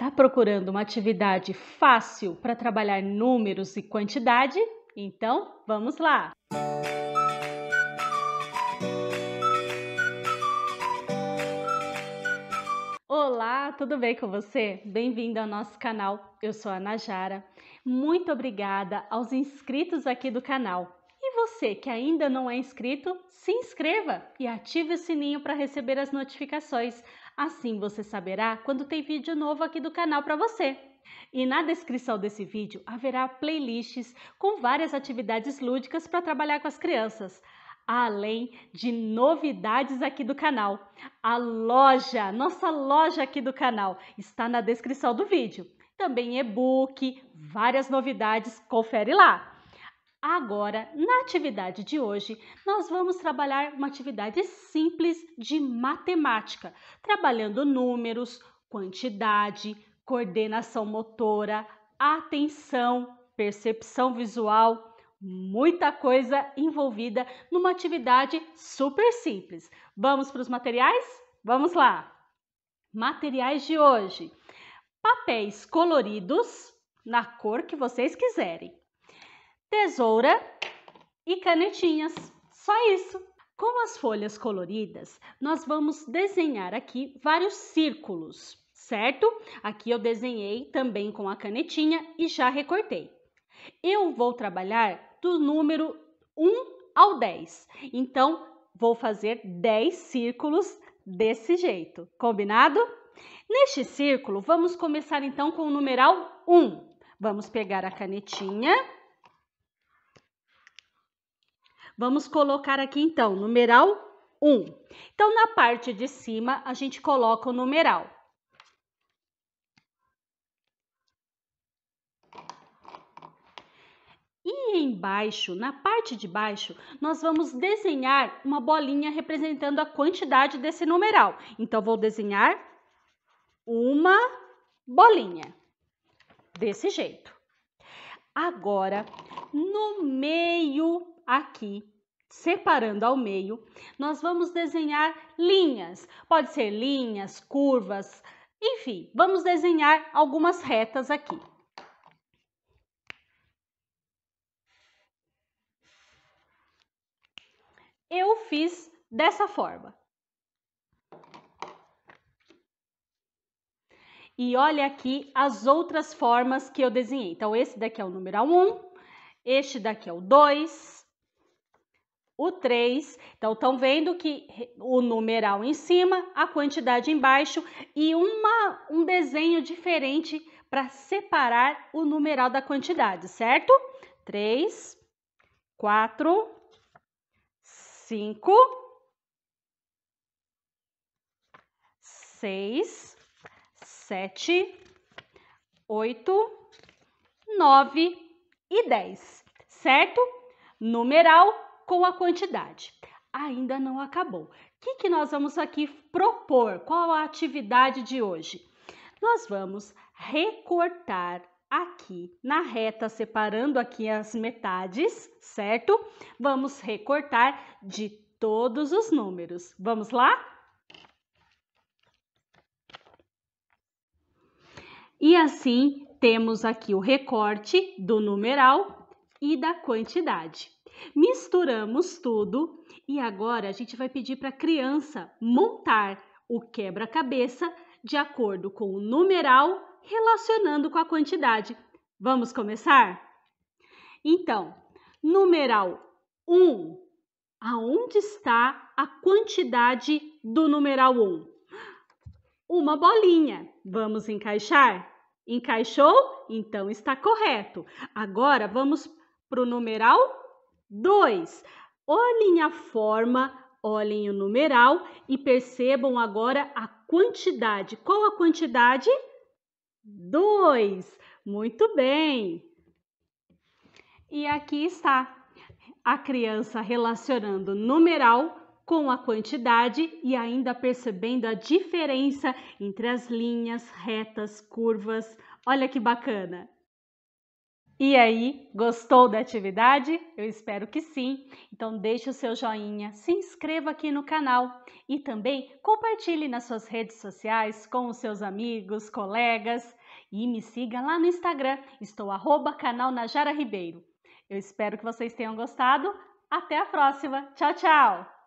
Está procurando uma atividade fácil para trabalhar números e quantidade? Então, vamos lá! Olá, tudo bem com você? Bem-vindo ao nosso canal. Eu sou a Najara. Muito obrigada aos inscritos aqui do canal. E você que ainda não é inscrito, se inscreva e ative o sininho para receber as notificações Assim você saberá quando tem vídeo novo aqui do canal para você. E na descrição desse vídeo haverá playlists com várias atividades lúdicas para trabalhar com as crianças, além de novidades aqui do canal. A loja, nossa loja aqui do canal, está na descrição do vídeo. Também e-book, várias novidades, confere lá. Agora, na atividade de hoje, nós vamos trabalhar uma atividade simples de matemática, trabalhando números, quantidade, coordenação motora, atenção, percepção visual, muita coisa envolvida numa atividade super simples. Vamos para os materiais? Vamos lá! Materiais de hoje: papéis coloridos na cor que vocês quiserem tesoura e canetinhas. Só isso. Com as folhas coloridas, nós vamos desenhar aqui vários círculos, certo? Aqui eu desenhei também com a canetinha e já recortei. Eu vou trabalhar do número 1 ao 10. Então, vou fazer 10 círculos desse jeito, combinado? Neste círculo, vamos começar então com o numeral 1. Vamos pegar a canetinha Vamos colocar aqui então, numeral 1. Então, na parte de cima, a gente coloca o numeral. E embaixo, na parte de baixo, nós vamos desenhar uma bolinha representando a quantidade desse numeral. Então, vou desenhar uma bolinha, desse jeito. Agora, no meio aqui, separando ao meio, nós vamos desenhar linhas. Pode ser linhas, curvas, enfim, vamos desenhar algumas retas aqui. Eu fiz dessa forma. E olha aqui as outras formas que eu desenhei. Então, esse daqui é o número 1, este daqui é o 2, o 3. Então, estão vendo que o numeral em cima, a quantidade embaixo e uma, um desenho diferente para separar o numeral da quantidade, certo? 3, 4, 5, 6, 7, 8, 9 e 10, certo? Numeral com a quantidade. Ainda não acabou. O que, que nós vamos aqui propor? Qual a atividade de hoje? Nós vamos recortar aqui na reta, separando aqui as metades, certo? Vamos recortar de todos os números. Vamos lá? E assim temos aqui o recorte do numeral e da quantidade. Misturamos tudo e agora a gente vai pedir para a criança montar o quebra-cabeça de acordo com o numeral relacionando com a quantidade. Vamos começar? Então, numeral 1. Aonde está a quantidade do numeral 1? Uma bolinha. Vamos encaixar? Encaixou? Então está correto. Agora vamos para o numeral 2. Olhem a forma, olhem o numeral e percebam agora a quantidade. Qual a quantidade? 2. Muito bem! E aqui está a criança relacionando numeral com a quantidade e ainda percebendo a diferença entre as linhas, retas, curvas. Olha que bacana! E aí, gostou da atividade? Eu espero que sim. Então deixe o seu joinha, se inscreva aqui no canal e também compartilhe nas suas redes sociais com os seus amigos, colegas e me siga lá no Instagram. Estou arroba canal Najara Ribeiro. Eu espero que vocês tenham gostado. Até a próxima. Tchau, tchau!